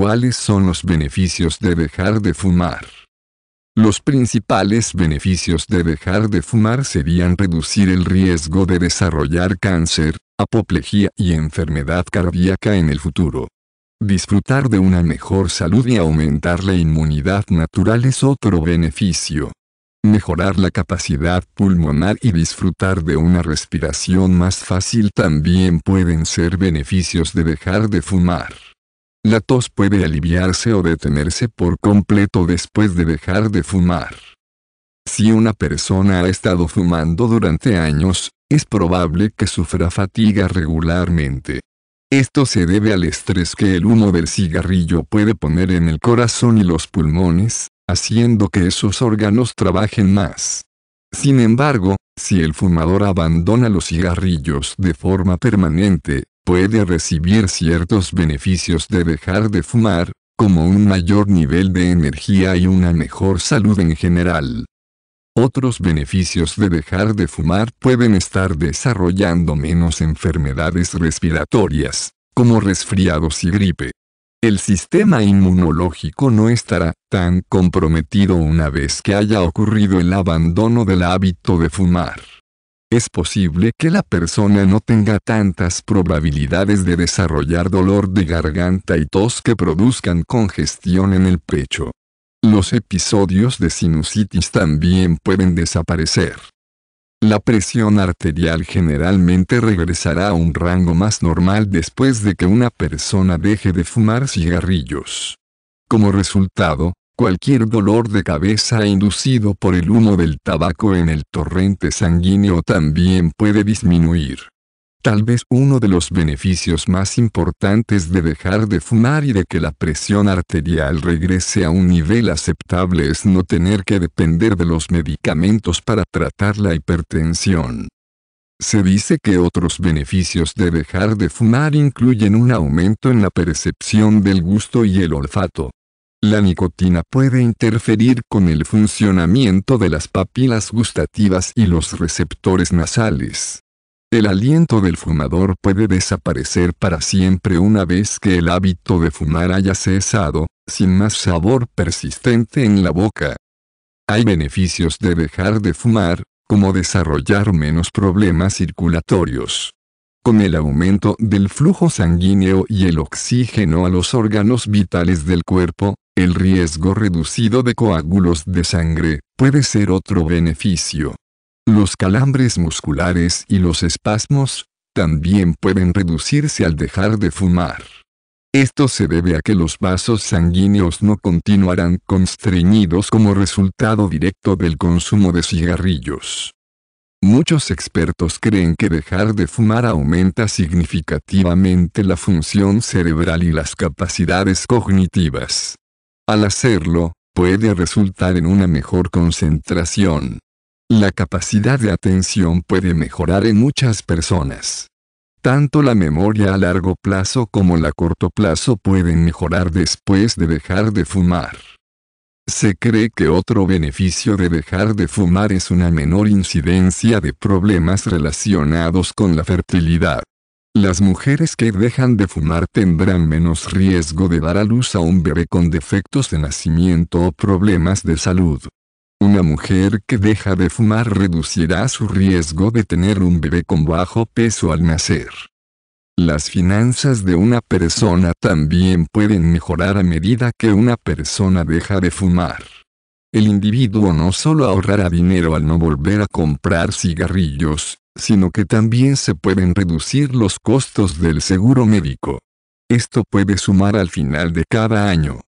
¿Cuáles son los beneficios de dejar de fumar? Los principales beneficios de dejar de fumar serían reducir el riesgo de desarrollar cáncer, apoplejía y enfermedad cardíaca en el futuro. Disfrutar de una mejor salud y aumentar la inmunidad natural es otro beneficio. Mejorar la capacidad pulmonar y disfrutar de una respiración más fácil también pueden ser beneficios de dejar de fumar. La tos puede aliviarse o detenerse por completo después de dejar de fumar. Si una persona ha estado fumando durante años, es probable que sufra fatiga regularmente. Esto se debe al estrés que el humo del cigarrillo puede poner en el corazón y los pulmones, haciendo que esos órganos trabajen más. Sin embargo, si el fumador abandona los cigarrillos de forma permanente, puede recibir ciertos beneficios de dejar de fumar, como un mayor nivel de energía y una mejor salud en general. Otros beneficios de dejar de fumar pueden estar desarrollando menos enfermedades respiratorias, como resfriados y gripe. El sistema inmunológico no estará tan comprometido una vez que haya ocurrido el abandono del hábito de fumar es posible que la persona no tenga tantas probabilidades de desarrollar dolor de garganta y tos que produzcan congestión en el pecho. Los episodios de sinusitis también pueden desaparecer. La presión arterial generalmente regresará a un rango más normal después de que una persona deje de fumar cigarrillos. Como resultado, Cualquier dolor de cabeza inducido por el humo del tabaco en el torrente sanguíneo también puede disminuir. Tal vez uno de los beneficios más importantes de dejar de fumar y de que la presión arterial regrese a un nivel aceptable es no tener que depender de los medicamentos para tratar la hipertensión. Se dice que otros beneficios de dejar de fumar incluyen un aumento en la percepción del gusto y el olfato, la nicotina puede interferir con el funcionamiento de las papilas gustativas y los receptores nasales. El aliento del fumador puede desaparecer para siempre una vez que el hábito de fumar haya cesado, sin más sabor persistente en la boca. Hay beneficios de dejar de fumar, como desarrollar menos problemas circulatorios. Con el aumento del flujo sanguíneo y el oxígeno a los órganos vitales del cuerpo, el riesgo reducido de coágulos de sangre puede ser otro beneficio. Los calambres musculares y los espasmos también pueden reducirse al dejar de fumar. Esto se debe a que los vasos sanguíneos no continuarán constreñidos como resultado directo del consumo de cigarrillos. Muchos expertos creen que dejar de fumar aumenta significativamente la función cerebral y las capacidades cognitivas. Al hacerlo, puede resultar en una mejor concentración. La capacidad de atención puede mejorar en muchas personas. Tanto la memoria a largo plazo como la corto plazo pueden mejorar después de dejar de fumar. Se cree que otro beneficio de dejar de fumar es una menor incidencia de problemas relacionados con la fertilidad. Las mujeres que dejan de fumar tendrán menos riesgo de dar a luz a un bebé con defectos de nacimiento o problemas de salud. Una mujer que deja de fumar reducirá su riesgo de tener un bebé con bajo peso al nacer. Las finanzas de una persona también pueden mejorar a medida que una persona deja de fumar. El individuo no solo ahorrará dinero al no volver a comprar cigarrillos, sino que también se pueden reducir los costos del seguro médico. Esto puede sumar al final de cada año.